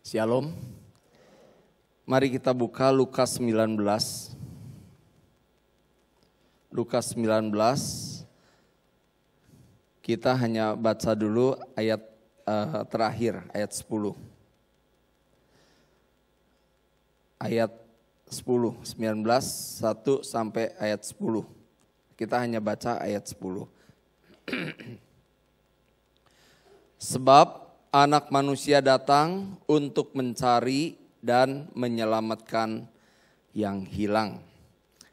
Shalom. Mari kita buka Lukas 19. Lukas 19. Kita hanya baca dulu ayat uh, terakhir, ayat 10. Ayat 10, 19, 1 sampai ayat 10. Kita hanya baca ayat 10. Sebab anak manusia datang untuk mencari dan menyelamatkan yang hilang.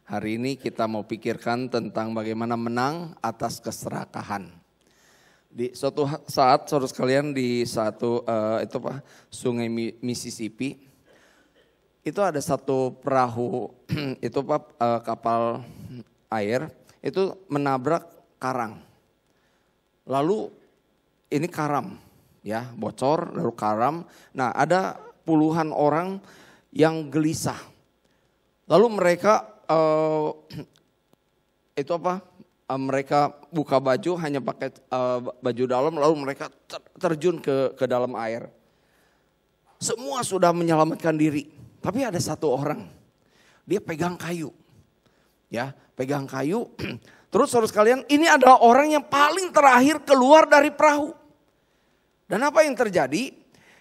Hari ini kita mau pikirkan tentang bagaimana menang atas keserakahan. Di suatu saat, saudara sekalian di satu uh, itu apa Sungai Mississippi itu ada satu perahu itu apa uh, kapal air itu menabrak karang. Lalu ini karam ya bocor lalu Karam. Nah ada puluhan orang yang gelisah. Lalu mereka uh, itu apa? Uh, mereka buka baju hanya pakai uh, baju dalam lalu mereka ter terjun ke ke dalam air. Semua sudah menyelamatkan diri, tapi ada satu orang. Dia pegang kayu. Ya, pegang kayu. Terus harus kalian ini adalah orang yang paling terakhir keluar dari perahu. Dan apa yang terjadi?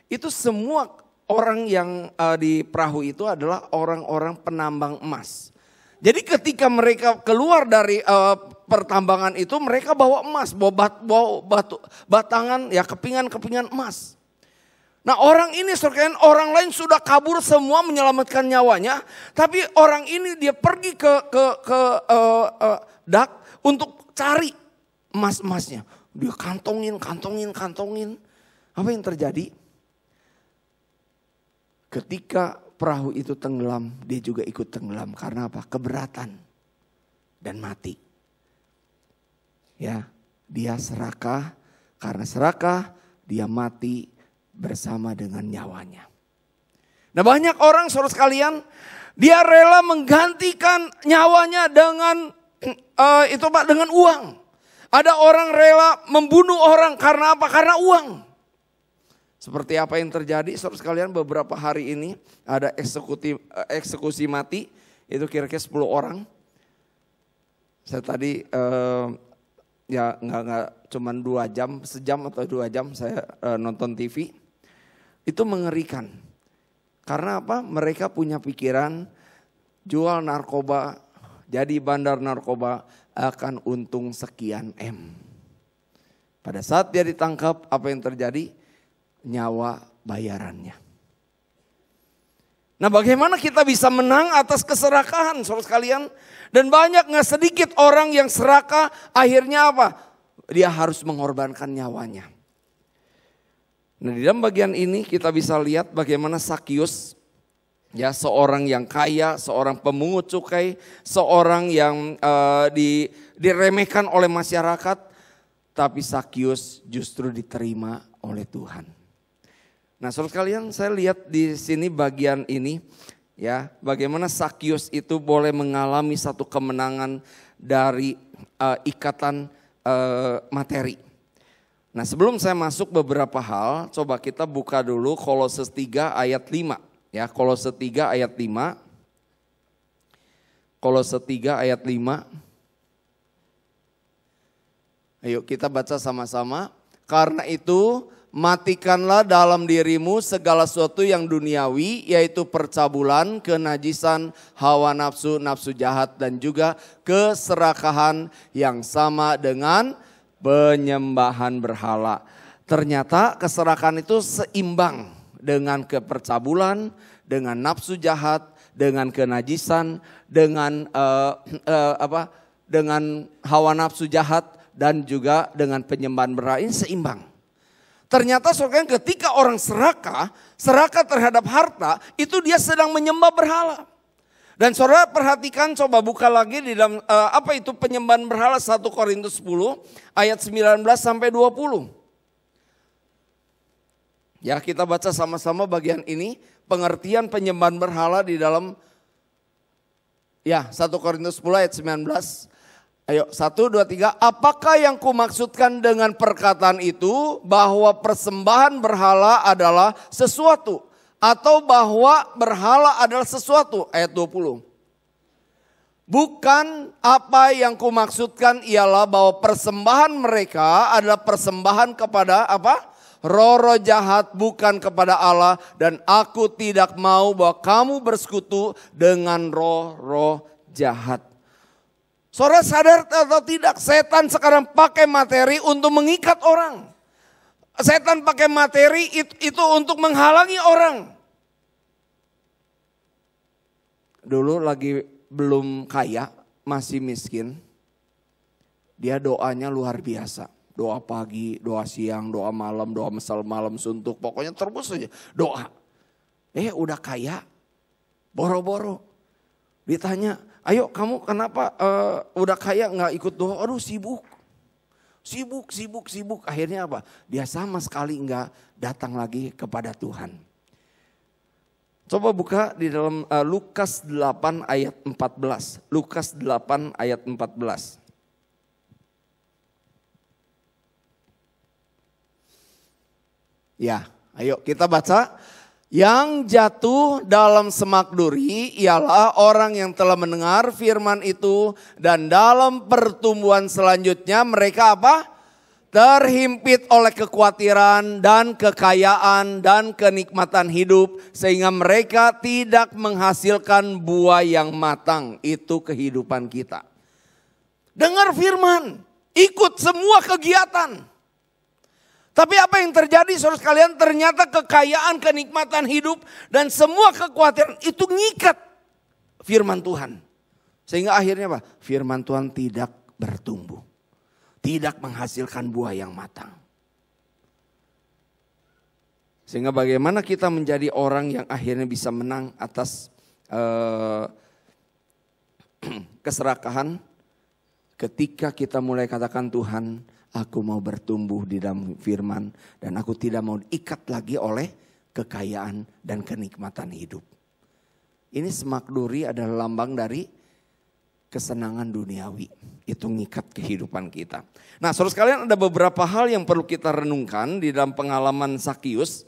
Itu semua orang yang uh, di perahu itu adalah orang-orang penambang emas. Jadi ketika mereka keluar dari uh, pertambangan itu mereka bawa emas, bawa, bat, bawa batu, batangan ya kepingan-kepingan emas. Nah orang ini sekalian orang lain sudah kabur semua menyelamatkan nyawanya. Tapi orang ini dia pergi ke ke ke uh, uh, dak untuk cari emas-emasnya. Dia kantongin, kantongin, kantongin. Apa yang terjadi? Ketika perahu itu tenggelam, dia juga ikut tenggelam karena apa? Keberatan dan mati. Ya, dia serakah karena serakah dia mati bersama dengan nyawanya. Nah, banyak orang Saudara sekalian, dia rela menggantikan nyawanya dengan uh, itu Pak dengan uang. Ada orang rela membunuh orang karena apa? Karena uang. Seperti apa yang terjadi, saudara sekalian beberapa hari ini ada eksekuti, eh, eksekusi mati, itu kira-kira 10 orang. Saya tadi eh, ya nggak nggak cuman dua jam, sejam atau dua jam saya eh, nonton TV. Itu mengerikan. Karena apa? Mereka punya pikiran jual narkoba, jadi bandar narkoba akan untung sekian M. Pada saat dia ditangkap, apa yang terjadi? nyawa bayarannya. Nah bagaimana kita bisa menang atas keserakahan saudara sekalian? Dan banyak gak sedikit orang yang serakah akhirnya apa? Dia harus mengorbankan nyawanya. Nah di dalam bagian ini kita bisa lihat bagaimana Sakyus, ya seorang yang kaya, seorang pemungut cukai, seorang yang uh, di, diremehkan oleh masyarakat, tapi Sakyus justru diterima oleh Tuhan. Nah, saudara sekalian, saya lihat di sini bagian ini ya, bagaimana Sakyus itu boleh mengalami satu kemenangan dari uh, ikatan uh, materi. Nah, sebelum saya masuk beberapa hal, coba kita buka dulu Kolose 3 ayat 5 ya, Kolose 3 ayat 5. Kolose 3 ayat 5. Ayo kita baca sama-sama. Karena itu matikanlah dalam dirimu segala sesuatu yang duniawi, yaitu percabulan, kenajisan, hawa nafsu, nafsu jahat, dan juga keserakahan yang sama dengan penyembahan berhala. Ternyata keserakahan itu seimbang dengan kepercabulan, dengan nafsu jahat, dengan kenajisan, dengan uh, uh, apa, dengan hawa nafsu jahat, dan juga dengan penyembahan berhala ini seimbang. Ternyata saudara ketika orang serakah, serakah terhadap harta, itu dia sedang menyembah berhala. Dan saudara perhatikan coba buka lagi di dalam uh, apa itu penyembahan berhala 1 Korintus 10 ayat 19 sampai 20. Ya, kita baca sama-sama bagian ini pengertian penyembahan berhala di dalam ya 1 Korintus 10 ayat 19 Ayo, satu, dua, tiga. Apakah yang kumaksudkan dengan perkataan itu bahwa persembahan berhala adalah sesuatu? Atau bahwa berhala adalah sesuatu? Ayat 20. Bukan apa yang kumaksudkan ialah bahwa persembahan mereka adalah persembahan kepada apa? Roro jahat bukan kepada Allah dan aku tidak mau bahwa kamu bersekutu dengan roh-roh jahat. Saudara sadar atau tidak, setan sekarang pakai materi untuk mengikat orang. Setan pakai materi itu, itu untuk menghalangi orang. Dulu lagi belum kaya, masih miskin. Dia doanya luar biasa. Doa pagi, doa siang, doa malam, doa mesal malam, suntuk. Pokoknya terus saja doa. Eh udah kaya, boro-boro. Ditanya, Ayo kamu kenapa uh, udah kaya nggak ikut doa? Aduh sibuk. Sibuk, sibuk, sibuk. Akhirnya apa? Dia sama sekali nggak datang lagi kepada Tuhan. Coba buka di dalam uh, Lukas 8 ayat 14. Lukas 8 ayat 14. Ya, ayo kita baca yang jatuh dalam semak duri ialah orang yang telah mendengar firman itu dan dalam pertumbuhan selanjutnya mereka apa? Terhimpit oleh kekhawatiran dan kekayaan dan kenikmatan hidup sehingga mereka tidak menghasilkan buah yang matang. Itu kehidupan kita. Dengar firman, ikut semua kegiatan. Tapi apa yang terjadi saudara sekalian ternyata kekayaan, kenikmatan hidup dan semua kekhawatiran itu ngikat firman Tuhan. Sehingga akhirnya apa? Firman Tuhan tidak bertumbuh. Tidak menghasilkan buah yang matang. Sehingga bagaimana kita menjadi orang yang akhirnya bisa menang atas eh, keserakahan ketika kita mulai katakan Tuhan, Aku mau bertumbuh di dalam firman dan aku tidak mau diikat lagi oleh kekayaan dan kenikmatan hidup. Ini semak duri adalah lambang dari kesenangan duniawi. Itu ngikat kehidupan kita. Nah saudara sekalian ada beberapa hal yang perlu kita renungkan di dalam pengalaman Sakius.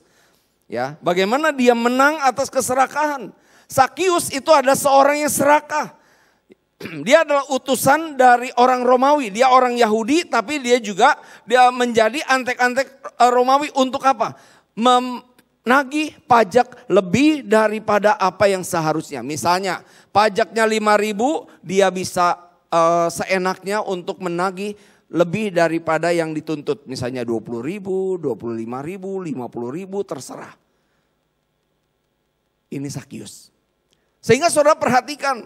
Ya, bagaimana dia menang atas keserakahan. Sakius itu ada seorang yang serakah. Dia adalah utusan dari orang Romawi. Dia orang Yahudi, tapi dia juga dia menjadi antek-antek e, Romawi untuk apa? Menagih pajak lebih daripada apa yang seharusnya. Misalnya, pajaknya ribu, dia bisa uh, seenaknya untuk menagih lebih daripada yang dituntut. Misalnya 20 ribu, 25 ribu, 50 ribu, terserah. Ini Sakius. Sehingga saudara perhatikan,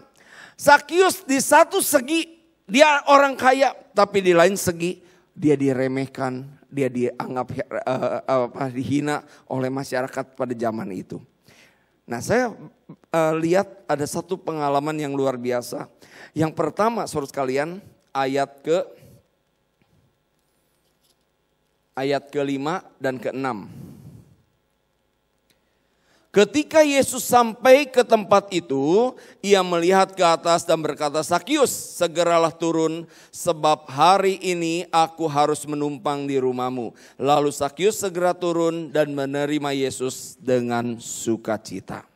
Sakius di satu segi dia orang kaya, tapi di lain segi dia diremehkan, dia dianggap uh, apa, dihina oleh masyarakat pada zaman itu. Nah, saya uh, lihat ada satu pengalaman yang luar biasa. Yang pertama, saudara sekalian, ayat ke ayat kelima dan keenam. Ketika Yesus sampai ke tempat itu, ia melihat ke atas dan berkata, Sakyus, segeralah turun, sebab hari ini aku harus menumpang di rumahmu." Lalu Sakyus segera turun dan menerima Yesus dengan sukacita.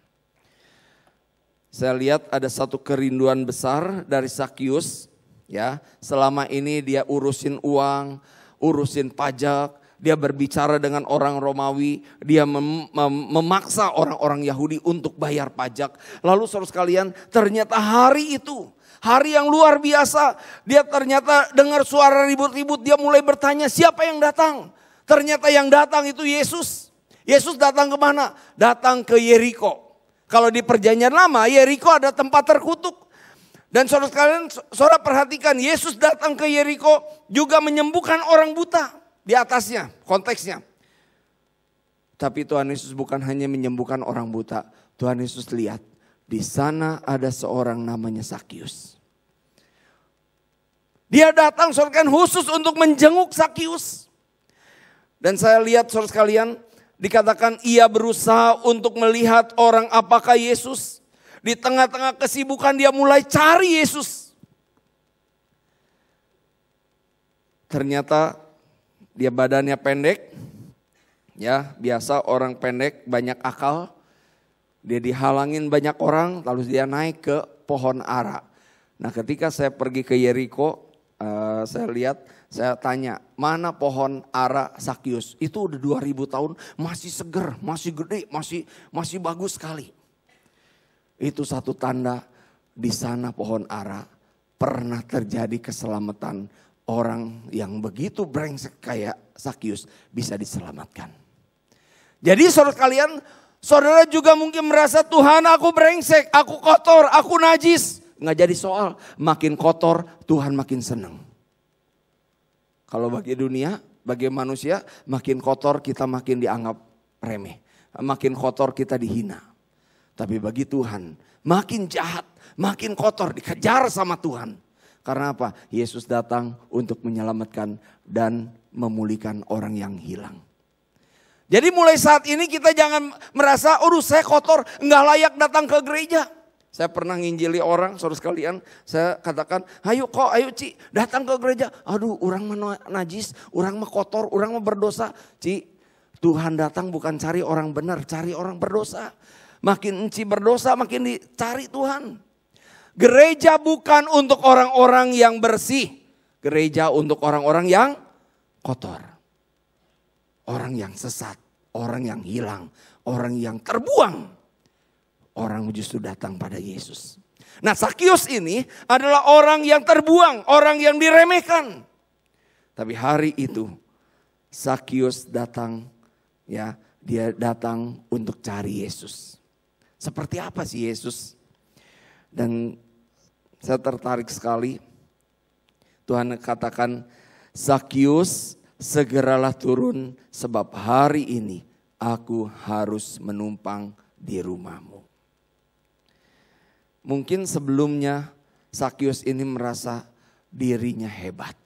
Saya lihat ada satu kerinduan besar dari Sakyus, ya. Selama ini dia urusin uang, urusin pajak, dia berbicara dengan orang Romawi, dia mem mem memaksa orang-orang Yahudi untuk bayar pajak. Lalu saudara sekalian, ternyata hari itu, hari yang luar biasa, dia ternyata dengar suara ribut-ribut, dia mulai bertanya siapa yang datang. Ternyata yang datang itu Yesus. Yesus datang ke mana? Datang ke Yeriko. Kalau di perjanjian lama, Yeriko ada tempat terkutuk. Dan saudara sekalian, saudara perhatikan Yesus datang ke Yeriko juga menyembuhkan orang buta di atasnya konteksnya. Tapi Tuhan Yesus bukan hanya menyembuhkan orang buta. Tuhan Yesus lihat di sana ada seorang namanya Sakius. Dia datang sorkan khusus untuk menjenguk Sakius. Dan saya lihat saudara sekalian dikatakan ia berusaha untuk melihat orang apakah Yesus. Di tengah-tengah kesibukan dia mulai cari Yesus. Ternyata dia badannya pendek, ya biasa orang pendek banyak akal. Dia dihalangin banyak orang, lalu dia naik ke pohon ara. Nah ketika saya pergi ke Yeriko, uh, saya lihat, saya tanya, mana pohon ara Sakyus? Itu udah 2000 tahun, masih seger, masih gede, masih masih bagus sekali. Itu satu tanda di sana pohon ara pernah terjadi keselamatan orang yang begitu brengsek kayak Sakyus bisa diselamatkan. Jadi saudara kalian, saudara juga mungkin merasa Tuhan aku brengsek, aku kotor, aku najis. Nggak jadi soal, makin kotor Tuhan makin senang. Kalau bagi dunia, bagi manusia, makin kotor kita makin dianggap remeh. Makin kotor kita dihina. Tapi bagi Tuhan, makin jahat, makin kotor, dikejar sama Tuhan. Karena apa? Yesus datang untuk menyelamatkan dan memulihkan orang yang hilang. Jadi mulai saat ini kita jangan merasa, aduh saya kotor, nggak layak datang ke gereja. Saya pernah nginjili orang, saudara sekalian, saya katakan, ayo kok, ayo Ci, datang ke gereja. Aduh, orang mah najis, orang mah kotor, orang mah berdosa. Ci, Tuhan datang bukan cari orang benar, cari orang berdosa. Makin Ci berdosa, makin dicari Tuhan. Gereja bukan untuk orang-orang yang bersih. Gereja untuk orang-orang yang kotor. Orang yang sesat, orang yang hilang, orang yang terbuang. Orang justru datang pada Yesus. Nah Sakius ini adalah orang yang terbuang, orang yang diremehkan. Tapi hari itu Sakius datang ya, dia datang untuk cari Yesus. Seperti apa sih Yesus? Dan saya tertarik sekali. Tuhan katakan, Zakius segeralah turun sebab hari ini aku harus menumpang di rumahmu. Mungkin sebelumnya Sakyus ini merasa dirinya hebat.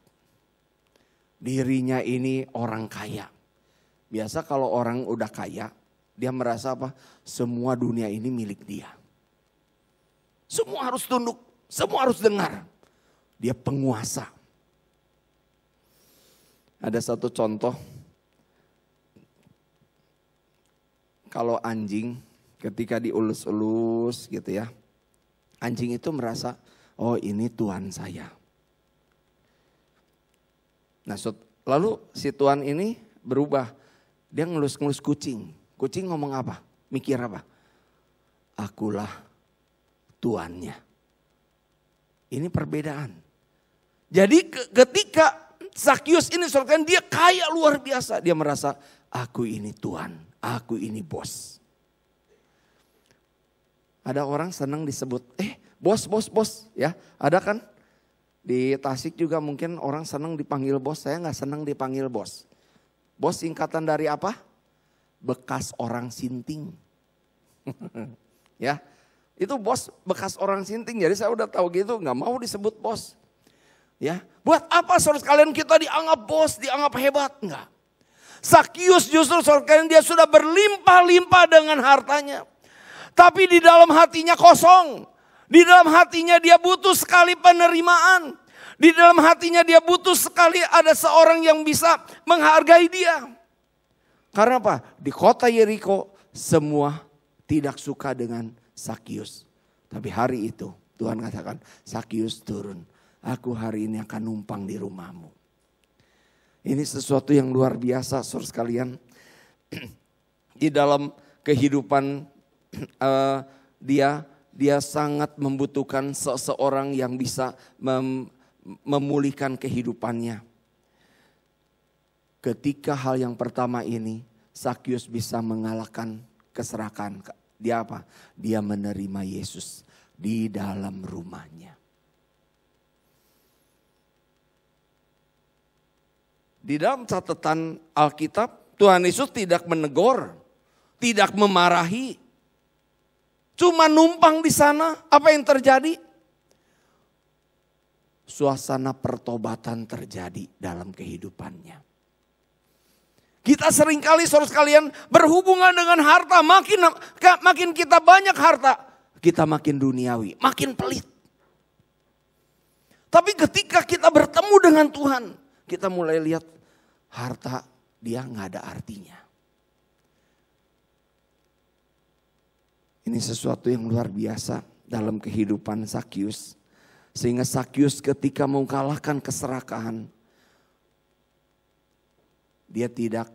Dirinya ini orang kaya. Biasa kalau orang udah kaya, dia merasa apa? Semua dunia ini milik dia. Semua harus tunduk semua harus dengar. Dia penguasa. Ada satu contoh. Kalau anjing ketika diulus-ulus gitu ya. Anjing itu merasa, oh ini tuan saya. Nah, lalu si tuan ini berubah. Dia ngelus-ngelus kucing. Kucing ngomong apa? Mikir apa? Akulah tuannya. Ini perbedaan. Jadi ketika Sakyus ini saudara dia kaya luar biasa. Dia merasa aku ini Tuhan, aku ini bos. Ada orang senang disebut, eh bos, bos, bos ya. Ada kan? Di Tasik juga mungkin orang senang dipanggil bos, saya nggak senang dipanggil bos. Bos singkatan dari apa? Bekas orang sinting. ya, itu bos bekas orang sinting, jadi saya udah tahu gitu, nggak mau disebut bos. Ya, buat apa saudara sekalian kita dianggap bos, dianggap hebat? nggak? Sakius justru saudara sekalian dia sudah berlimpah-limpah dengan hartanya. Tapi di dalam hatinya kosong. Di dalam hatinya dia butuh sekali penerimaan. Di dalam hatinya dia butuh sekali ada seorang yang bisa menghargai dia. Karena apa? Di kota Yeriko semua tidak suka dengan Sakius. Tapi hari itu Tuhan katakan, Sakius turun. Aku hari ini akan numpang di rumahmu. Ini sesuatu yang luar biasa, saudara sekalian. di dalam kehidupan uh, dia, dia sangat membutuhkan seseorang yang bisa mem, memulihkan kehidupannya. Ketika hal yang pertama ini, Sakyus bisa mengalahkan keserakan, dia apa? Dia menerima Yesus di dalam rumahnya. Di dalam catatan Alkitab, Tuhan Yesus tidak menegur, tidak memarahi, cuma numpang di sana. Apa yang terjadi? Suasana pertobatan terjadi dalam kehidupannya. Kita seringkali saudara sekalian berhubungan dengan harta. Makin makin kita banyak harta, kita makin duniawi, makin pelit. Tapi ketika kita bertemu dengan Tuhan, kita mulai lihat harta dia nggak ada artinya. Ini sesuatu yang luar biasa dalam kehidupan Sakyus. Sehingga Sakyus ketika mengalahkan keserakahan, dia tidak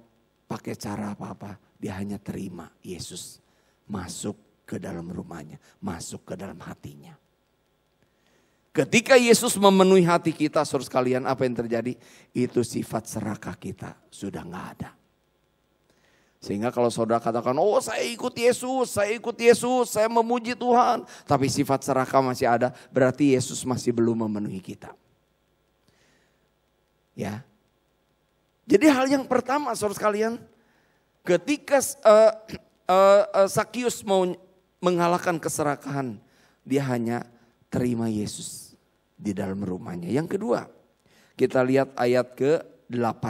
pakai cara apa-apa. Dia hanya terima Yesus masuk ke dalam rumahnya, masuk ke dalam hatinya. Ketika Yesus memenuhi hati kita, saudara sekalian, apa yang terjadi? Itu sifat serakah kita sudah nggak ada. Sehingga kalau saudara katakan, oh saya ikut Yesus, saya ikut Yesus, saya memuji Tuhan. Tapi sifat serakah masih ada, berarti Yesus masih belum memenuhi kita. Ya, jadi hal yang pertama saudara sekalian, ketika uh, uh, uh, Sakyus mau mengalahkan keserakahan, dia hanya terima Yesus di dalam rumahnya. Yang kedua, kita lihat ayat ke-8.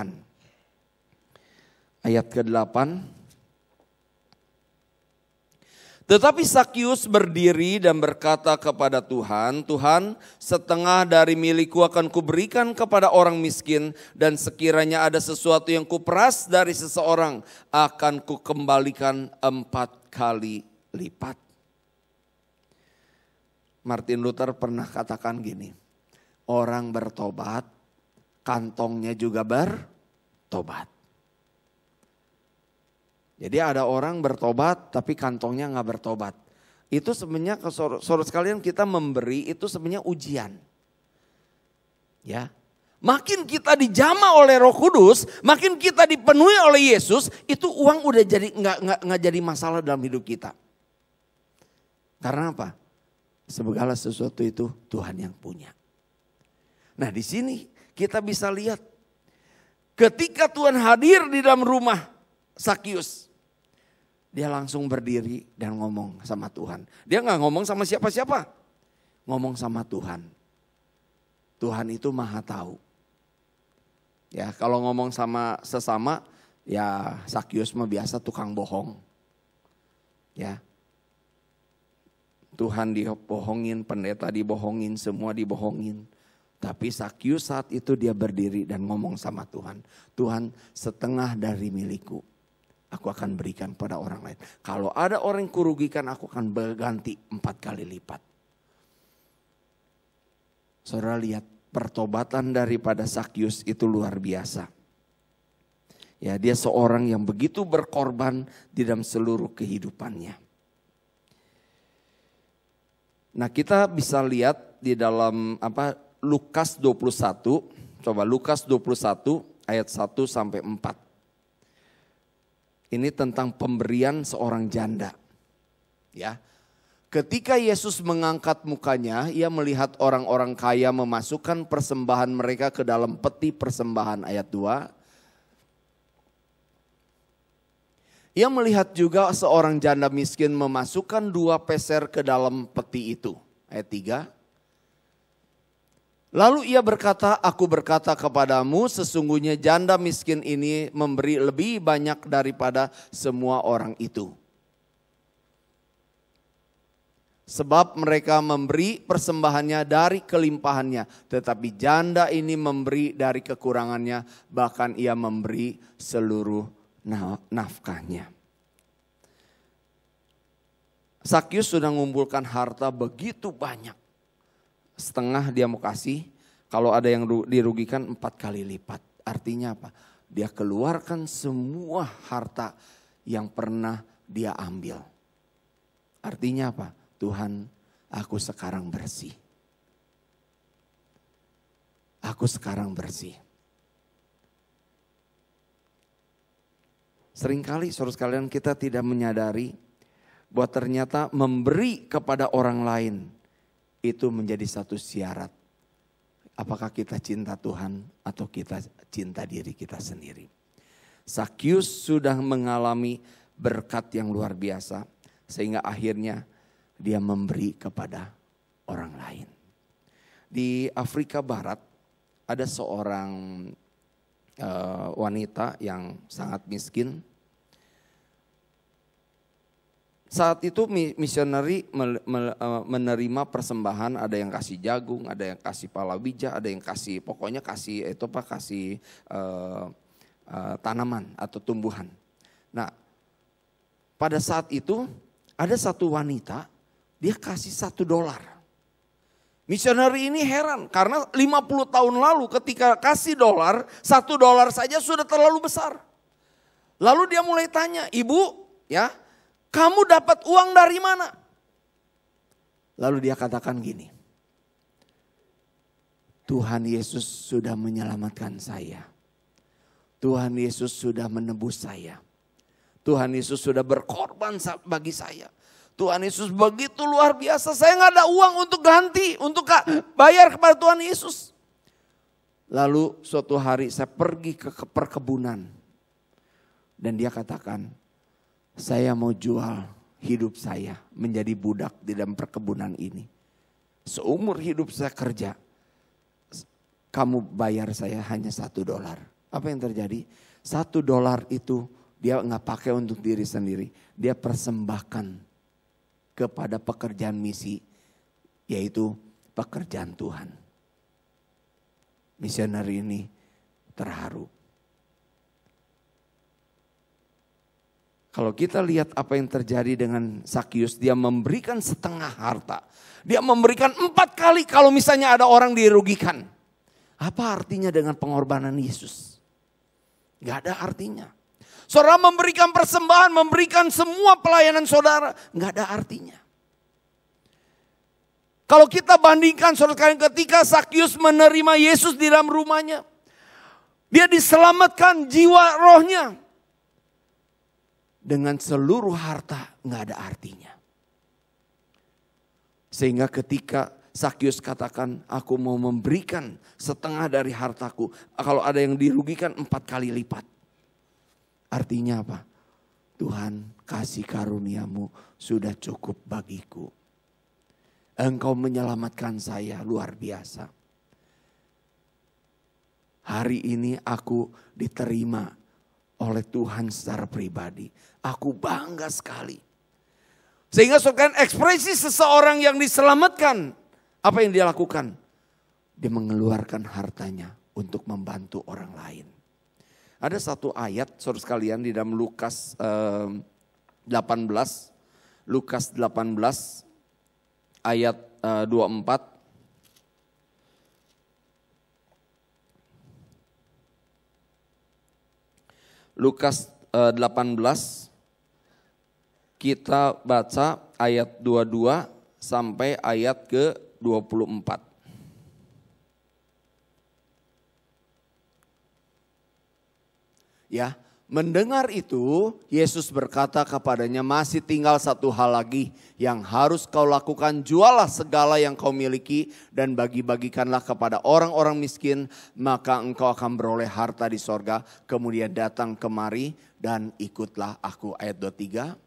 Ayat ke-8 tetapi Sakyus berdiri dan berkata kepada Tuhan, Tuhan setengah dari milikku akan kuberikan kepada orang miskin dan sekiranya ada sesuatu yang kuperas dari seseorang akan kukembalikan empat kali lipat. Martin Luther pernah katakan gini, orang bertobat kantongnya juga bertobat. Jadi ada orang bertobat tapi kantongnya nggak bertobat. Itu sebenarnya saudara sekalian kita memberi itu sebenarnya ujian. Ya. Makin kita dijama oleh Roh Kudus, makin kita dipenuhi oleh Yesus, itu uang udah jadi nggak nggak nggak jadi masalah dalam hidup kita. Karena apa? Segala sesuatu itu Tuhan yang punya. Nah di sini kita bisa lihat ketika Tuhan hadir di dalam rumah Sakius. Dia langsung berdiri dan ngomong sama Tuhan. Dia nggak ngomong sama siapa-siapa. Ngomong sama Tuhan. Tuhan itu maha tahu. Ya kalau ngomong sama sesama ya Sakyus mah biasa tukang bohong. Ya. Tuhan dibohongin, pendeta dibohongin, semua dibohongin. Tapi Sakyus saat itu dia berdiri dan ngomong sama Tuhan. Tuhan setengah dari milikku aku akan hmm. berikan pada orang lain. Kalau ada orang yang kurugikan, aku akan berganti empat kali lipat. Saudara lihat pertobatan daripada Sakyus itu luar biasa. Ya, dia seorang yang begitu berkorban di dalam seluruh kehidupannya. Nah, kita bisa lihat di dalam apa Lukas 21, coba Lukas 21 ayat 1 sampai 4. Ini tentang pemberian seorang janda. Ya. Ketika Yesus mengangkat mukanya, ia melihat orang-orang kaya memasukkan persembahan mereka ke dalam peti persembahan ayat 2. Ia melihat juga seorang janda miskin memasukkan dua peser ke dalam peti itu. Ayat 3. Lalu ia berkata, aku berkata kepadamu sesungguhnya janda miskin ini memberi lebih banyak daripada semua orang itu. Sebab mereka memberi persembahannya dari kelimpahannya. Tetapi janda ini memberi dari kekurangannya. Bahkan ia memberi seluruh nafkahnya. Sakyus sudah mengumpulkan harta begitu banyak setengah dia mau kasih, kalau ada yang dirugikan empat kali lipat. Artinya apa? Dia keluarkan semua harta yang pernah dia ambil. Artinya apa? Tuhan, aku sekarang bersih. Aku sekarang bersih. Seringkali saudara sekalian kita tidak menyadari bahwa ternyata memberi kepada orang lain itu menjadi satu syarat. Apakah kita cinta Tuhan atau kita cinta diri kita sendiri. Sakyus sudah mengalami berkat yang luar biasa. Sehingga akhirnya dia memberi kepada orang lain. Di Afrika Barat ada seorang eh, wanita yang sangat miskin saat itu misioneri e, menerima persembahan ada yang kasih jagung ada yang kasih palawija, ada yang kasih pokoknya kasih eh, itu apa kasih uh, uh, tanaman atau tumbuhan nah pada saat itu ada satu wanita dia kasih satu dolar misioneri ini heran karena 50 tahun lalu ketika kasih dolar satu dolar saja sudah terlalu besar lalu dia mulai tanya ibu ya kamu dapat uang dari mana? Lalu dia katakan gini. Tuhan Yesus sudah menyelamatkan saya. Tuhan Yesus sudah menebus saya. Tuhan Yesus sudah berkorban bagi saya. Tuhan Yesus begitu luar biasa. Saya nggak ada uang untuk ganti, untuk bayar kepada Tuhan Yesus. Lalu suatu hari saya pergi ke perkebunan. Dan dia katakan, saya mau jual hidup saya menjadi budak di dalam perkebunan ini. Seumur hidup saya kerja, kamu bayar saya hanya satu dolar. Apa yang terjadi? Satu dolar itu dia nggak pakai untuk diri sendiri. Dia persembahkan kepada pekerjaan misi, yaitu pekerjaan Tuhan. Misioner ini terharu Kalau kita lihat apa yang terjadi dengan Sakyus, dia memberikan setengah harta. Dia memberikan empat kali kalau misalnya ada orang dirugikan. Apa artinya dengan pengorbanan Yesus? Gak ada artinya. Saudara memberikan persembahan, memberikan semua pelayanan saudara, gak ada artinya. Kalau kita bandingkan saudara ketika Sakyus menerima Yesus di dalam rumahnya. Dia diselamatkan jiwa rohnya dengan seluruh harta nggak ada artinya. Sehingga ketika Sakyus katakan aku mau memberikan setengah dari hartaku. Kalau ada yang dirugikan empat kali lipat. Artinya apa? Tuhan kasih karuniamu sudah cukup bagiku. Engkau menyelamatkan saya luar biasa. Hari ini aku diterima oleh Tuhan secara pribadi. Aku bangga sekali. Sehingga kan ekspresi seseorang yang diselamatkan. Apa yang dia lakukan? Dia mengeluarkan hartanya untuk membantu orang lain. Ada satu ayat saudara sekalian di dalam Lukas eh, 18. Lukas 18 ayat eh, 24. Lukas 18 eh, kita baca ayat 22 sampai ayat ke 24. Ya, mendengar itu Yesus berkata kepadanya masih tinggal satu hal lagi yang harus kau lakukan jualah segala yang kau miliki dan bagi-bagikanlah kepada orang-orang miskin maka engkau akan beroleh harta di sorga kemudian datang kemari dan ikutlah aku ayat 23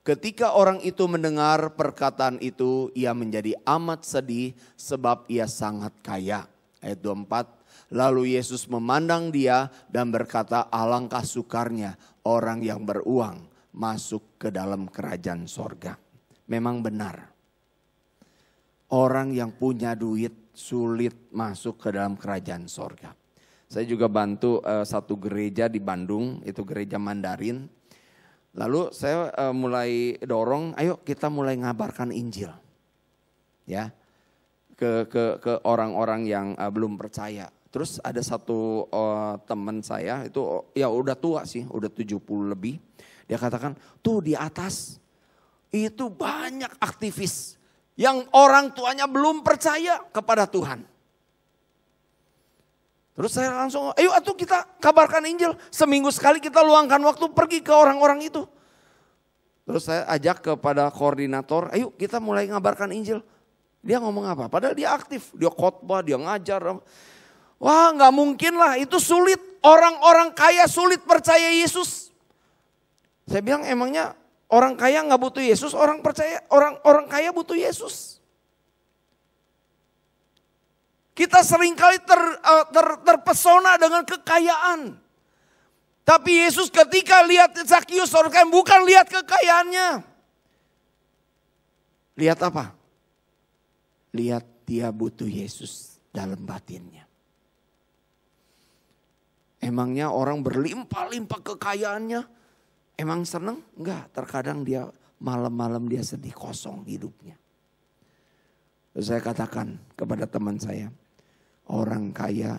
Ketika orang itu mendengar perkataan itu, ia menjadi amat sedih sebab ia sangat kaya. Ayat 24. Lalu Yesus memandang dia dan berkata, "Alangkah sukarnya orang yang beruang masuk ke dalam kerajaan sorga." Memang benar. Orang yang punya duit sulit masuk ke dalam kerajaan sorga. Saya juga bantu uh, satu gereja di Bandung, itu gereja Mandarin Lalu saya uh, mulai dorong, ayo kita mulai ngabarkan Injil. Ya. Ke ke ke orang-orang yang uh, belum percaya. Terus ada satu uh, teman saya itu ya udah tua sih, udah 70 lebih. Dia katakan, "Tuh di atas itu banyak aktivis yang orang tuanya belum percaya kepada Tuhan." Terus saya langsung, ayo atuh kita kabarkan Injil. Seminggu sekali kita luangkan waktu pergi ke orang-orang itu. Terus saya ajak kepada koordinator, ayo kita mulai ngabarkan Injil. Dia ngomong apa? Padahal dia aktif, dia khotbah, dia ngajar. Wah nggak mungkin lah, itu sulit. Orang-orang kaya sulit percaya Yesus. Saya bilang emangnya orang kaya nggak butuh Yesus, orang percaya orang orang kaya butuh Yesus. Kita seringkali ter, eh, ter, terpesona dengan kekayaan. Tapi Yesus ketika lihat Zakius orang bukan lihat kekayaannya. Lihat apa? Lihat dia butuh Yesus dalam batinnya. Emangnya orang berlimpah-limpah kekayaannya emang seneng? Enggak, terkadang dia malam-malam dia sedih kosong hidupnya. Terus saya katakan kepada teman saya, orang kaya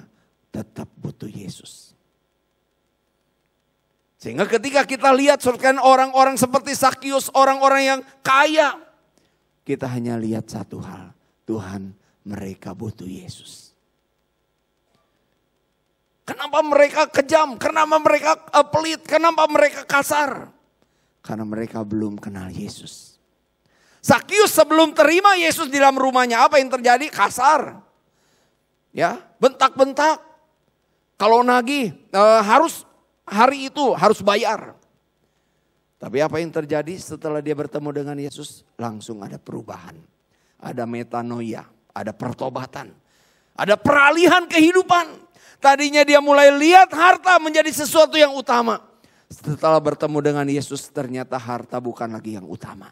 tetap butuh Yesus. Sehingga ketika kita lihat surkan orang-orang seperti Sakyus, orang-orang yang kaya, kita hanya lihat satu hal, Tuhan mereka butuh Yesus. Kenapa mereka kejam? Kenapa mereka eh, pelit? Kenapa mereka kasar? Karena mereka belum kenal Yesus. Sakyus sebelum terima Yesus di dalam rumahnya, apa yang terjadi? Kasar ya bentak-bentak. Kalau nagih e, harus hari itu harus bayar. Tapi apa yang terjadi setelah dia bertemu dengan Yesus? Langsung ada perubahan. Ada metanoia, ada pertobatan. Ada peralihan kehidupan. Tadinya dia mulai lihat harta menjadi sesuatu yang utama. Setelah bertemu dengan Yesus ternyata harta bukan lagi yang utama.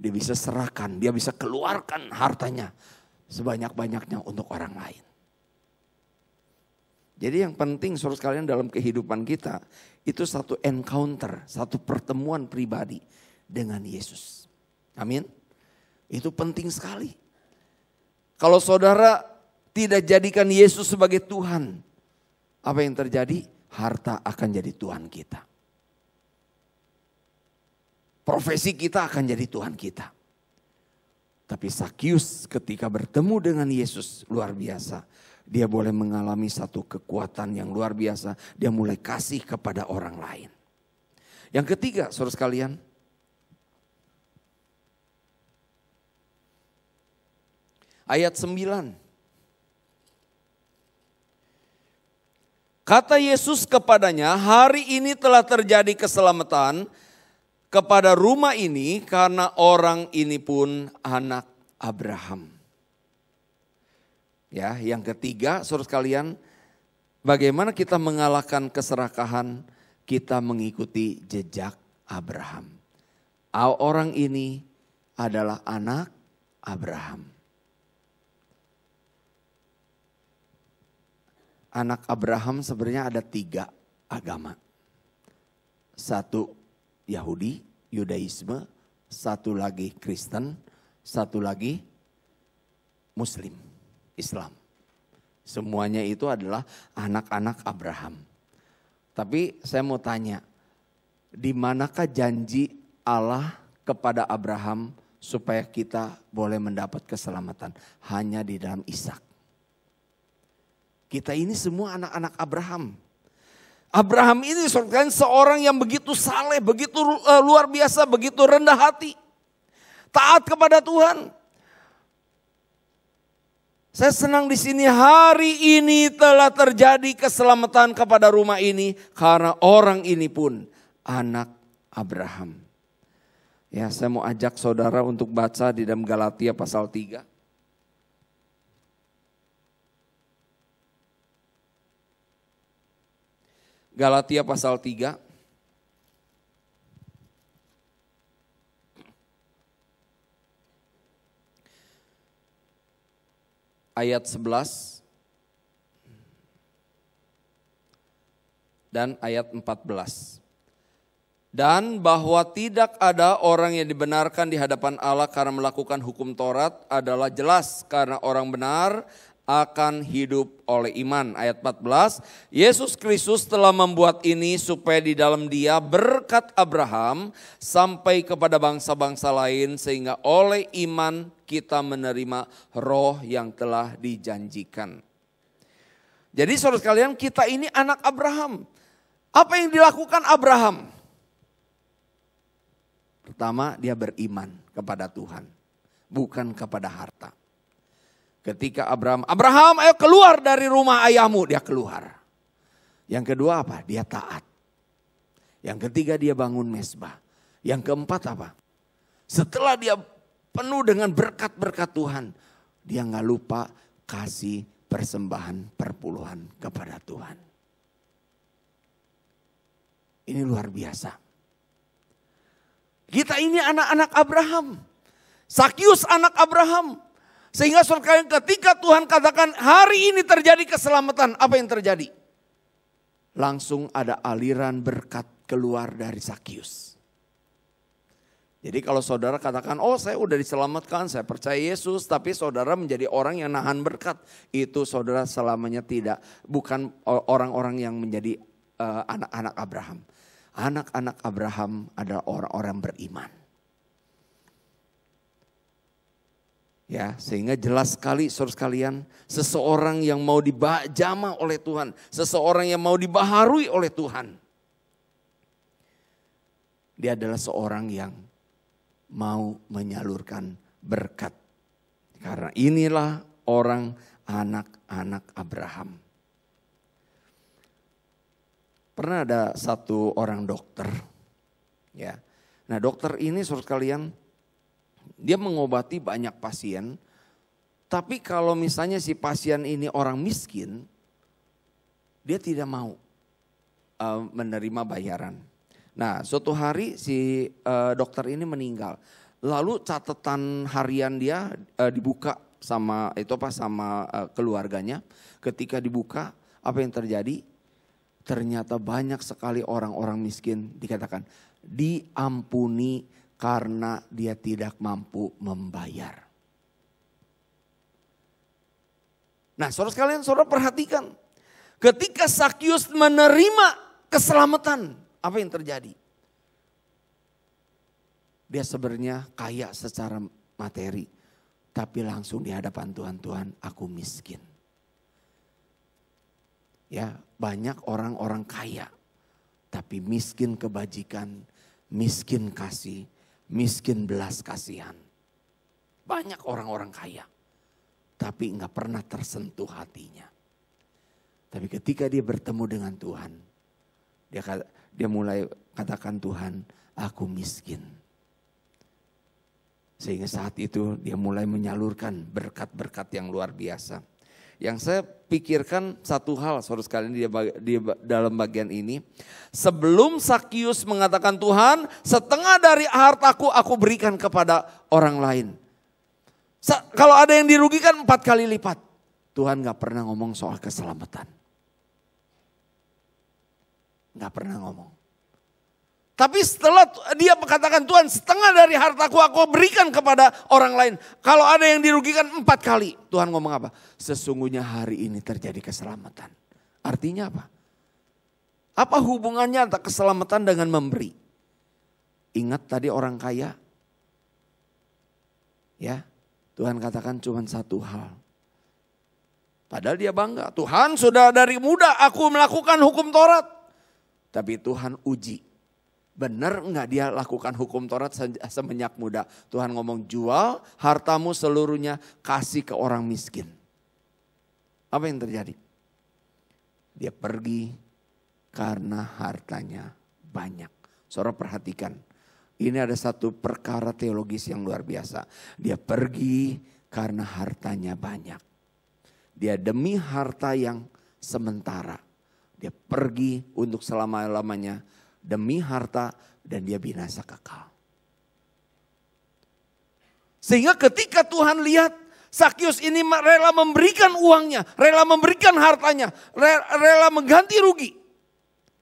Dia bisa serahkan, dia bisa keluarkan hartanya sebanyak-banyaknya untuk orang lain. Jadi yang penting suruh sekalian dalam kehidupan kita itu satu encounter, satu pertemuan pribadi dengan Yesus. Amin. Itu penting sekali. Kalau saudara tidak jadikan Yesus sebagai Tuhan, apa yang terjadi? Harta akan jadi Tuhan kita. Profesi kita akan jadi Tuhan kita. Tapi Sakyus ketika bertemu dengan Yesus luar biasa. Dia boleh mengalami satu kekuatan yang luar biasa. Dia mulai kasih kepada orang lain. Yang ketiga saudara sekalian. Ayat 9. Kata Yesus kepadanya, hari ini telah terjadi keselamatan kepada rumah ini karena orang ini pun anak Abraham. Ya, yang ketiga suruh sekalian, bagaimana kita mengalahkan keserakahan kita mengikuti jejak Abraham. Orang ini adalah anak Abraham. Anak Abraham sebenarnya ada tiga agama. Satu Yahudi, Yudaisme, satu lagi Kristen, satu lagi Muslim, Islam. Semuanya itu adalah anak-anak Abraham. Tapi saya mau tanya, di manakah janji Allah kepada Abraham supaya kita boleh mendapat keselamatan? Hanya di dalam Ishak. Kita ini semua anak-anak Abraham. Abraham ini disebutkan seorang yang begitu saleh, begitu eh, luar biasa, begitu rendah hati. Taat kepada Tuhan. Saya senang di sini hari ini telah terjadi keselamatan kepada rumah ini karena orang ini pun anak Abraham. Ya, saya mau ajak saudara untuk baca di dalam Galatia pasal 3. Galatia pasal 3. Ayat 11 dan ayat 14. Dan bahwa tidak ada orang yang dibenarkan di hadapan Allah karena melakukan hukum Taurat adalah jelas karena orang benar akan hidup oleh iman. Ayat 14, Yesus Kristus telah membuat ini supaya di dalam dia berkat Abraham sampai kepada bangsa-bangsa lain sehingga oleh iman kita menerima roh yang telah dijanjikan. Jadi saudara sekalian kita ini anak Abraham. Apa yang dilakukan Abraham? Pertama dia beriman kepada Tuhan, bukan kepada harta. Ketika Abraham, Abraham ayo keluar dari rumah ayahmu. Dia keluar. Yang kedua apa? Dia taat. Yang ketiga dia bangun mesbah. Yang keempat apa? Setelah dia penuh dengan berkat-berkat Tuhan. Dia nggak lupa kasih persembahan perpuluhan kepada Tuhan. Ini luar biasa. Kita ini anak-anak Abraham. Sakyus anak Abraham. Sehingga surat kalian ketika Tuhan katakan hari ini terjadi keselamatan, apa yang terjadi? Langsung ada aliran berkat keluar dari Sakius. Jadi kalau saudara katakan, oh saya udah diselamatkan, saya percaya Yesus, tapi saudara menjadi orang yang nahan berkat. Itu saudara selamanya tidak, bukan orang-orang yang menjadi eh, anak-anak uh, anak -anak Abraham. Anak-anak Abraham adalah orang-orang beriman. Ya, sehingga jelas sekali saudara sekalian, seseorang yang mau dibajama oleh Tuhan, seseorang yang mau dibaharui oleh Tuhan. Dia adalah seorang yang mau menyalurkan berkat. Karena inilah orang anak-anak Abraham. Pernah ada satu orang dokter, ya. Nah, dokter ini saudara sekalian dia mengobati banyak pasien. Tapi kalau misalnya si pasien ini orang miskin, dia tidak mau uh, menerima bayaran. Nah, suatu hari si uh, dokter ini meninggal. Lalu catatan harian dia uh, dibuka sama itu apa sama uh, keluarganya. Ketika dibuka, apa yang terjadi? Ternyata banyak sekali orang-orang miskin dikatakan diampuni karena dia tidak mampu membayar. Nah, saudara sekalian, saudara perhatikan. Ketika Sakyus menerima keselamatan, apa yang terjadi? Dia sebenarnya kaya secara materi, tapi langsung di hadapan Tuhan, Tuhan aku miskin. Ya, banyak orang-orang kaya tapi miskin kebajikan, miskin kasih, miskin belas kasihan. Banyak orang-orang kaya, tapi nggak pernah tersentuh hatinya. Tapi ketika dia bertemu dengan Tuhan, dia dia mulai katakan Tuhan, aku miskin. Sehingga saat itu dia mulai menyalurkan berkat-berkat yang luar biasa. Yang saya pikirkan satu hal seharusnya sekalian di, di dalam bagian ini. Sebelum Sakius mengatakan Tuhan setengah dari hartaku aku berikan kepada orang lain. Sa kalau ada yang dirugikan empat kali lipat. Tuhan nggak pernah ngomong soal keselamatan. nggak pernah ngomong. Tapi setelah dia mengatakan Tuhan setengah dari hartaku aku berikan kepada orang lain. Kalau ada yang dirugikan empat kali. Tuhan ngomong apa? Sesungguhnya hari ini terjadi keselamatan. Artinya apa? Apa hubungannya antara keselamatan dengan memberi? Ingat tadi orang kaya. Ya, Tuhan katakan cuma satu hal. Padahal dia bangga, Tuhan sudah dari muda aku melakukan hukum Taurat. Tapi Tuhan uji Benar nggak dia lakukan hukum Taurat semenjak muda? Tuhan ngomong jual hartamu seluruhnya kasih ke orang miskin. Apa yang terjadi? Dia pergi karena hartanya banyak. Saudara perhatikan, ini ada satu perkara teologis yang luar biasa. Dia pergi karena hartanya banyak. Dia demi harta yang sementara. Dia pergi untuk selama-lamanya demi harta dan dia binasa kekal. Sehingga ketika Tuhan lihat Sakyus ini rela memberikan uangnya, rela memberikan hartanya, rela mengganti rugi.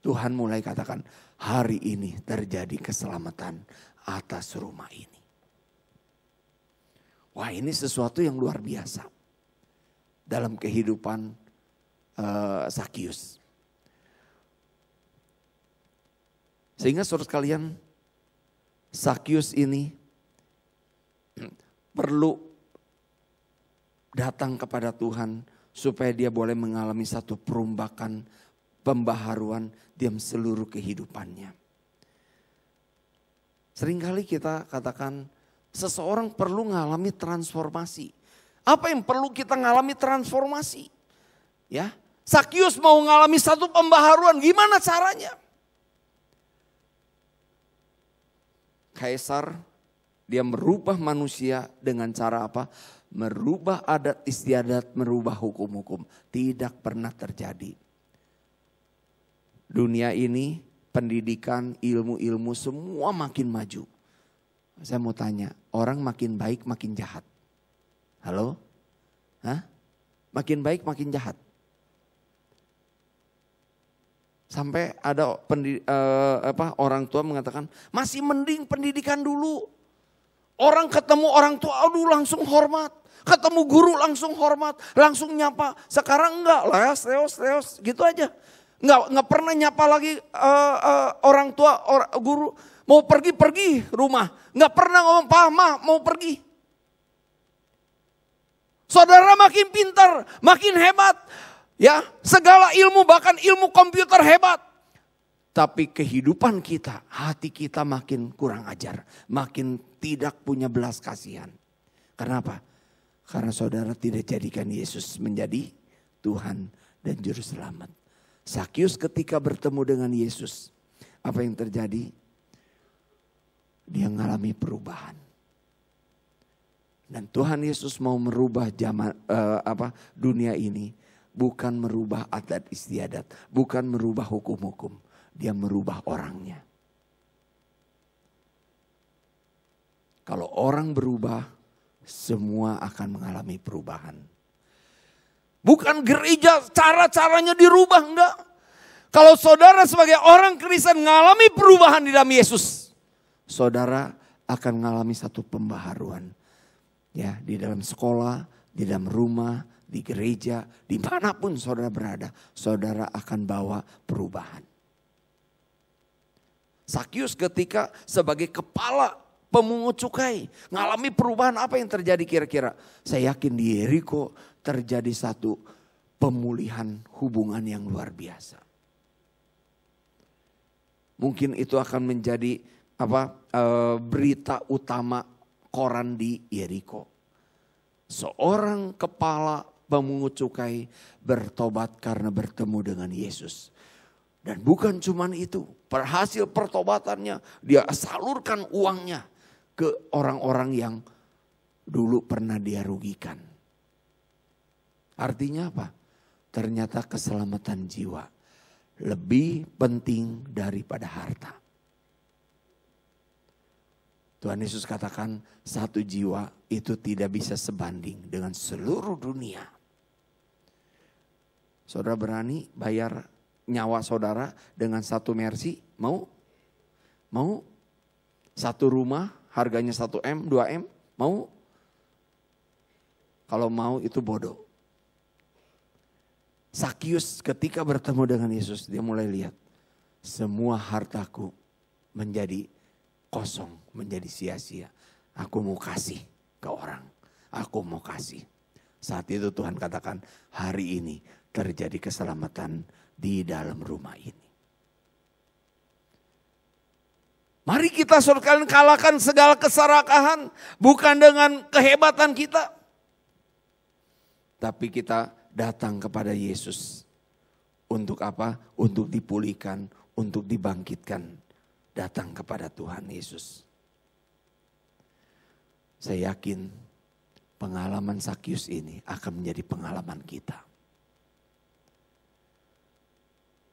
Tuhan mulai katakan, hari ini terjadi keselamatan atas rumah ini. Wah ini sesuatu yang luar biasa dalam kehidupan uh, Sakyus. Sehingga surat kalian Sakyus ini perlu datang kepada Tuhan supaya dia boleh mengalami satu perombakan pembaharuan diem seluruh kehidupannya. Seringkali kita katakan seseorang perlu mengalami transformasi. Apa yang perlu kita mengalami transformasi? Ya, Sakyus mau mengalami satu pembaharuan, gimana caranya? kaisar, dia merubah manusia dengan cara apa? Merubah adat istiadat, merubah hukum-hukum. Tidak pernah terjadi. Dunia ini pendidikan, ilmu-ilmu semua makin maju. Saya mau tanya, orang makin baik makin jahat. Halo? Hah? Makin baik makin jahat. Sampai ada pendid, uh, eh, apa, orang tua mengatakan, masih mending pendidikan dulu. Orang ketemu orang tua, aduh langsung hormat. Ketemu guru langsung hormat, langsung nyapa. Sekarang enggak, leos, ya, leos, leos, gitu aja. Enggak, enggak pernah nyapa lagi uh, uh, orang tua, or, guru. Mau pergi, pergi rumah. Enggak pernah ngomong, Pak, ma, mau pergi. Saudara makin pintar, makin hebat, Ya, segala ilmu bahkan ilmu komputer hebat. Tapi kehidupan kita, hati kita makin kurang ajar, makin tidak punya belas kasihan. Kenapa? Karena saudara tidak jadikan Yesus menjadi Tuhan dan juru selamat. Sakyus ketika bertemu dengan Yesus, apa yang terjadi? Dia mengalami perubahan. Dan Tuhan Yesus mau merubah zaman uh, eh, apa dunia ini bukan merubah adat istiadat, bukan merubah hukum-hukum, dia merubah orangnya. Kalau orang berubah, semua akan mengalami perubahan. Bukan gereja cara-caranya dirubah enggak. Kalau saudara sebagai orang Kristen mengalami perubahan di dalam Yesus, saudara akan mengalami satu pembaharuan. Ya, di dalam sekolah, di dalam rumah, di gereja, dimanapun saudara berada, saudara akan bawa perubahan. Sakyus ketika sebagai kepala pemungut cukai ngalami perubahan apa yang terjadi kira-kira? Saya yakin di Yeriko terjadi satu pemulihan hubungan yang luar biasa. Mungkin itu akan menjadi apa e, berita utama koran di Yeriko. Seorang kepala pemungut cukai bertobat karena bertemu dengan Yesus. Dan bukan cuma itu, berhasil pertobatannya dia salurkan uangnya ke orang-orang yang dulu pernah dia rugikan. Artinya apa? Ternyata keselamatan jiwa lebih penting daripada harta. Tuhan Yesus katakan satu jiwa itu tidak bisa sebanding dengan seluruh dunia. Saudara berani bayar nyawa saudara dengan satu mercy? Mau? Mau? Satu rumah harganya satu m dua m Mau? Kalau mau itu bodoh. Sakius ketika bertemu dengan Yesus dia mulai lihat semua hartaku menjadi kosong, menjadi sia-sia. Aku mau kasih ke orang. Aku mau kasih. Saat itu Tuhan katakan, hari ini terjadi keselamatan di dalam rumah ini. Mari kita suruh kalahkan segala keserakahan. Bukan dengan kehebatan kita. Tapi kita datang kepada Yesus. Untuk apa? Untuk dipulihkan, untuk dibangkitkan. Datang kepada Tuhan Yesus. Saya yakin pengalaman Sakyus ini akan menjadi pengalaman kita.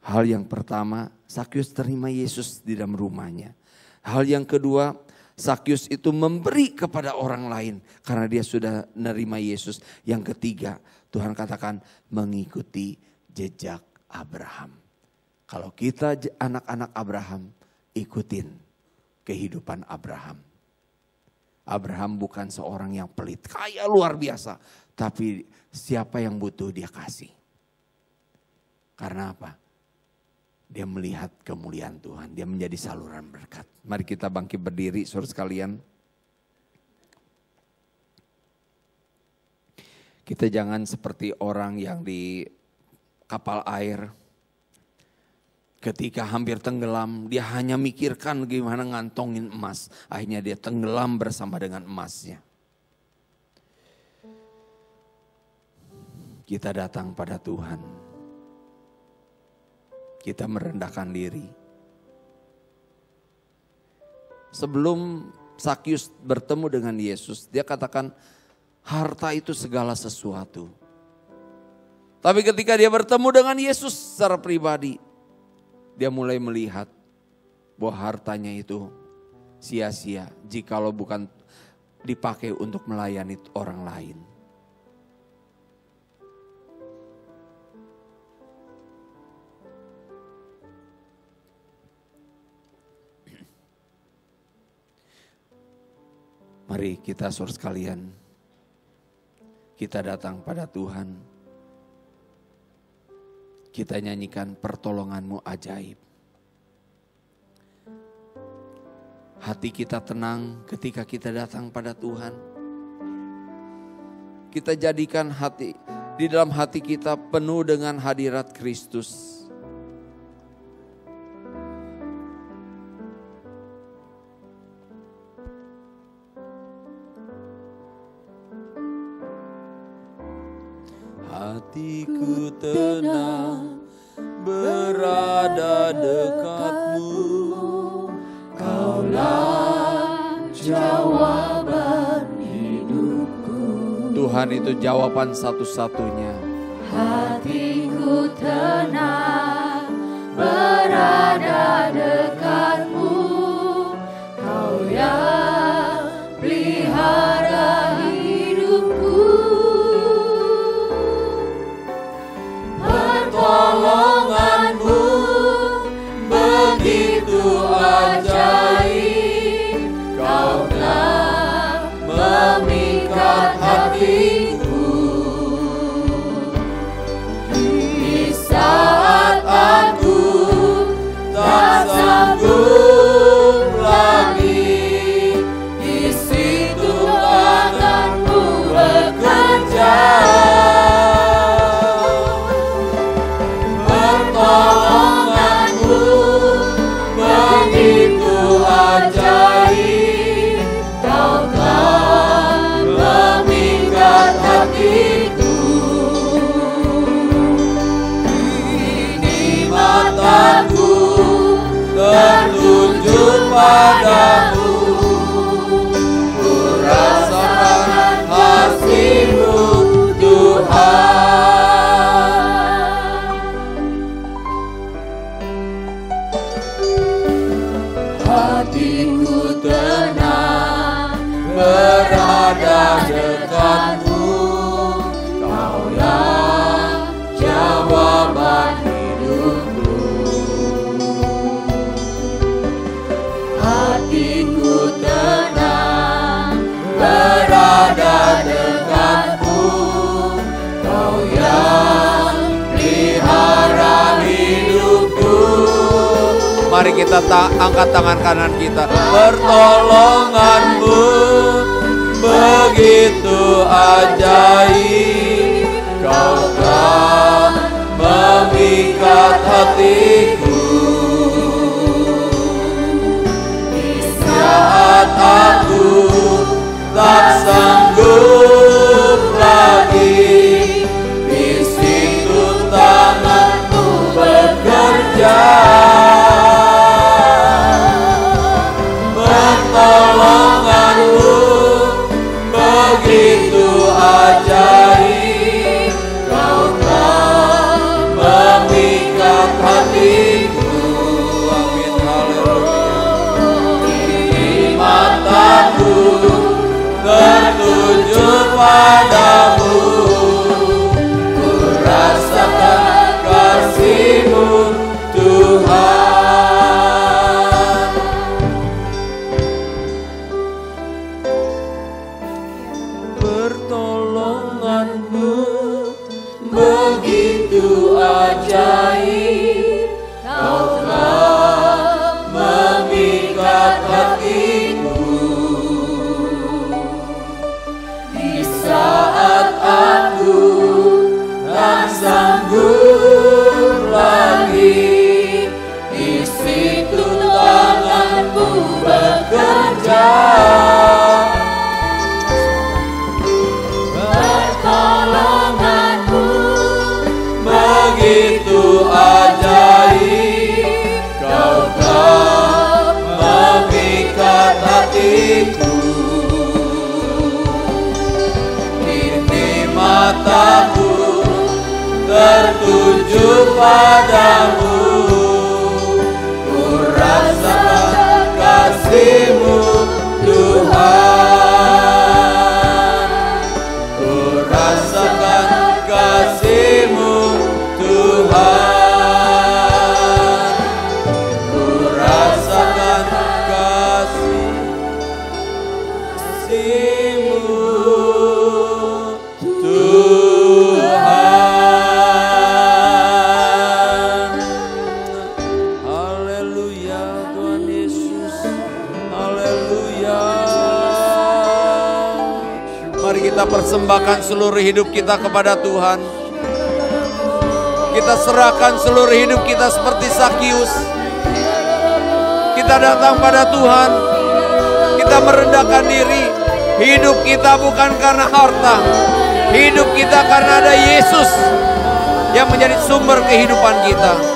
Hal yang pertama, Sakyus terima Yesus di dalam rumahnya. Hal yang kedua, Sakyus itu memberi kepada orang lain karena dia sudah menerima Yesus. Yang ketiga, Tuhan katakan mengikuti jejak Abraham. Kalau kita anak-anak Abraham, ikutin kehidupan Abraham. Abraham bukan seorang yang pelit, kaya luar biasa, tapi siapa yang butuh dia kasih. Karena apa? Dia melihat kemuliaan Tuhan. Dia menjadi saluran berkat. Mari kita bangkit berdiri saudara sekalian. Kita jangan seperti orang yang di kapal air. Ketika hampir tenggelam, dia hanya mikirkan gimana ngantongin emas. Akhirnya dia tenggelam bersama dengan emasnya. Kita datang pada Tuhan kita merendahkan diri. Sebelum Sakyus bertemu dengan Yesus, dia katakan harta itu segala sesuatu. Tapi ketika dia bertemu dengan Yesus secara pribadi, dia mulai melihat bahwa hartanya itu sia-sia jikalau bukan dipakai untuk melayani orang lain. Mari kita suruh sekalian, kita datang pada Tuhan. Kita nyanyikan pertolonganmu ajaib. Hati kita tenang ketika kita datang pada Tuhan. Kita jadikan hati di dalam hati kita penuh dengan hadirat Kristus. tenang berada dekatmu Kaulah jawaban hidupku Tuhan itu jawaban satu-satunya Hatiku tenang berada dekat love. Father kita ta angkat tangan kanan kita. Pertolonganmu begitu ajaib, kau telah memikat hatiku. Di saat aku tak sanggup tua da persembahkan seluruh hidup kita kepada Tuhan. Kita serahkan seluruh hidup kita seperti Sakyus. Kita datang pada Tuhan. Kita merendahkan diri. Hidup kita bukan karena harta. Hidup kita karena ada Yesus yang menjadi sumber kehidupan kita.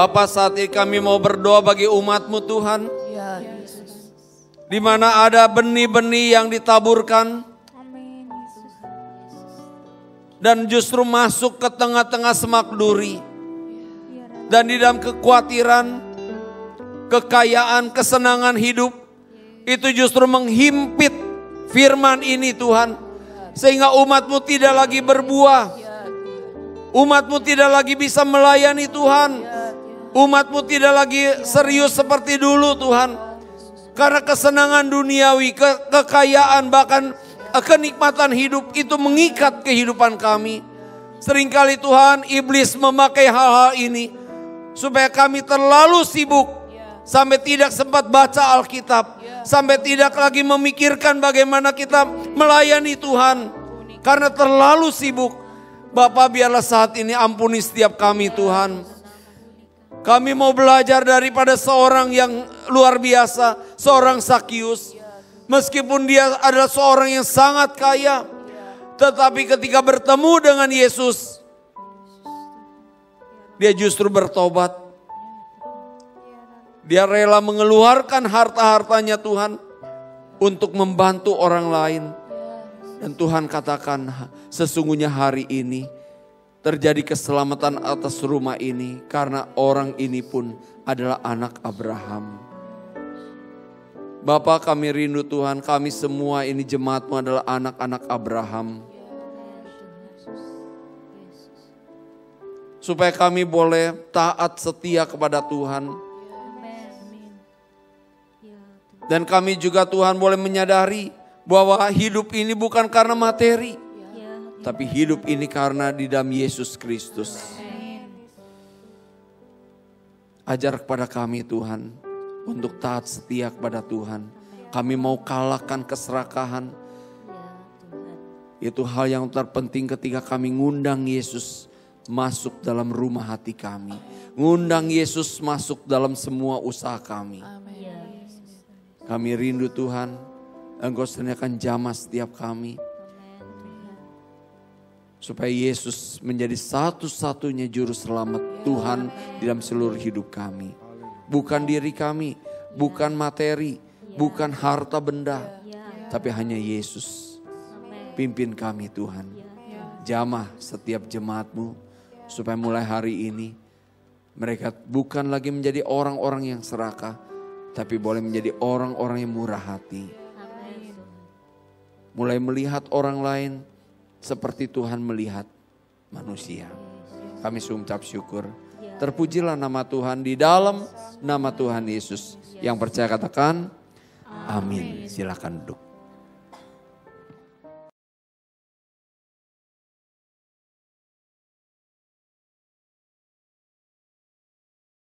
Bapak saat ini kami mau berdoa bagi umatmu Tuhan. Ya, Di mana ada benih-benih yang ditaburkan. Dan justru masuk ke tengah-tengah semak duri. Dan di dalam kekhawatiran, kekayaan, kesenangan hidup. Itu justru menghimpit firman ini Tuhan. Sehingga umatmu tidak lagi berbuah. Ya, umatmu tidak lagi bisa melayani Tuhan. Ya, Umatmu tidak lagi serius seperti dulu Tuhan. Karena kesenangan duniawi, ke kekayaan bahkan eh, kenikmatan hidup itu mengikat kehidupan kami. Seringkali Tuhan iblis memakai hal-hal ini. Supaya kami terlalu sibuk sampai tidak sempat baca Alkitab, sampai tidak lagi memikirkan bagaimana kita melayani Tuhan karena terlalu sibuk. Bapak biarlah saat ini ampuni setiap kami Tuhan. Kami mau belajar daripada seorang yang luar biasa, seorang Sakius. Meskipun dia adalah seorang yang sangat kaya, tetapi ketika bertemu dengan Yesus, dia justru bertobat. Dia rela mengeluarkan harta-hartanya Tuhan untuk membantu orang lain. Dan Tuhan katakan, sesungguhnya hari ini terjadi keselamatan atas rumah ini karena orang ini pun adalah anak Abraham. Bapak kami rindu Tuhan, kami semua ini jemaatmu adalah anak-anak Abraham. Supaya kami boleh taat setia kepada Tuhan. Dan kami juga Tuhan boleh menyadari bahwa hidup ini bukan karena materi tapi hidup ini karena di dalam Yesus Kristus. Ajar kepada kami Tuhan untuk taat setia kepada Tuhan. Kami mau kalahkan keserakahan. Itu hal yang terpenting ketika kami ngundang Yesus masuk dalam rumah hati kami. Ngundang Yesus masuk dalam semua usaha kami. Kami rindu Tuhan, Engkau sediakan jamah setiap kami supaya Yesus menjadi satu-satunya juru selamat Tuhan di dalam seluruh hidup kami. Bukan diri kami, bukan materi, bukan harta benda, tapi hanya Yesus. Pimpin kami Tuhan. Jamah setiap jemaatmu supaya mulai hari ini mereka bukan lagi menjadi orang-orang yang serakah, tapi boleh menjadi orang-orang yang murah hati. Mulai melihat orang lain seperti Tuhan melihat manusia. Kami sungkap syukur. Ya. Terpujilah nama Tuhan di dalam nama Tuhan Yesus. Yang percaya katakan, amin. Silahkan duduk.